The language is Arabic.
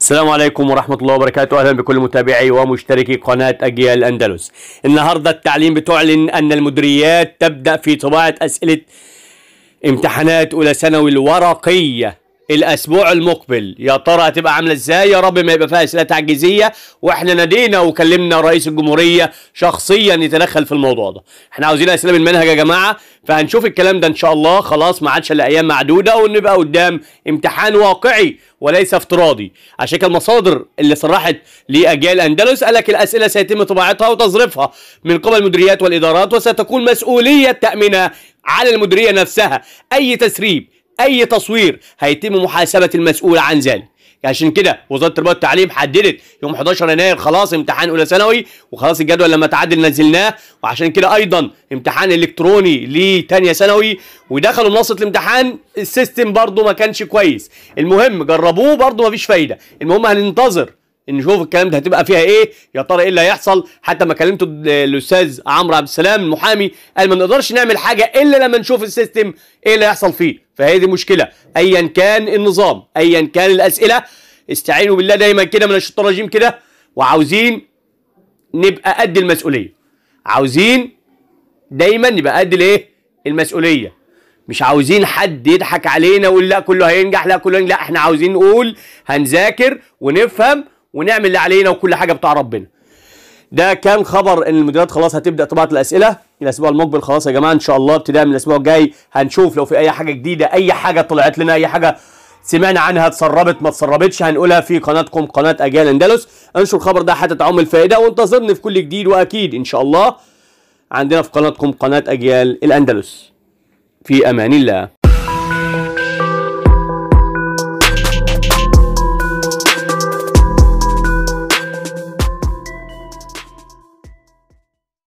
السلام عليكم ورحمة الله وبركاته أهلا بكل متابعي ومشتركي قناة أجيال الأندلس النهاردة التعليم بتعلن أن المدريات تبدأ في طباعة أسئلة امتحانات أولى ثانوي الورقية الاسبوع المقبل يا ترى هتبقى عامله ازاي يا رب ما يبقى فيها اسئله تعجيزيه واحنا نادينا وكلمنا رئيس الجمهوريه شخصيا يتدخل في الموضوع ده احنا عاوزين اسئله من المنهج يا جماعه فهنشوف الكلام ده ان شاء الله خلاص ما عادش الا ايام معدوده ونبقى قدام امتحان واقعي وليس افتراضي عشان كده المصادر اللي صرحت لاجيال اندلس قال لك الاسئله سيتم طباعتها وتظريفها من قبل المديريات والادارات وستكون مسؤوليه تامينها على المديريه نفسها اي تسريب اي تصوير هيتم محاسبه المسؤول عن ذلك عشان كده وزاره التربيه والتعليم حددت يوم 11 يناير خلاص امتحان اولى ثانوي وخلاص الجدول لما تعدل نزلناه وعشان كده ايضا امتحان الكتروني لثانيه ثانوي ودخلوا منصه الامتحان السيستم برده ما كانش كويس المهم جربوه برده فيش فايده المهم هننتظر نشوف الكلام ده هتبقى فيها ايه يا ترى ايه اللي هيحصل حتى ما كلمته الاستاذ عمرو عبد السلام المحامي قال ما نقدرش نعمل حاجه الا لما نشوف السيستم ايه اللي هيحصل فيه فهي دي مشكله ايا كان النظام ايا كان الاسئله استعينوا بالله دايما كده من الشيطان الرجيم كده وعاوزين نبقى قد المسؤوليه عاوزين دايما نبقى قد الايه المسؤوليه مش عاوزين حد يضحك علينا ويقول لا كله هينجح لا كله هينجح. لا احنا عاوزين نقول هنذاكر ونفهم ونعمل اللي علينا وكل حاجه بتاع ربنا ده كان خبر ان المديرات خلاص هتبدا طباعه الاسئله الاسبوع المقبل خلاص يا جماعه ان شاء الله ابتداء من الاسبوع الجاي هنشوف لو في اي حاجه جديده اي حاجه طلعت لنا اي حاجه سمعنا عنها اتسربت ما اتسربتش هنقولها في قناتكم قناه اجيال اندلس انشر الخبر ده حتى تعم الفائده وانتظرني في كل جديد واكيد ان شاء الله عندنا في قناتكم قناه اجيال الاندلس في امان الله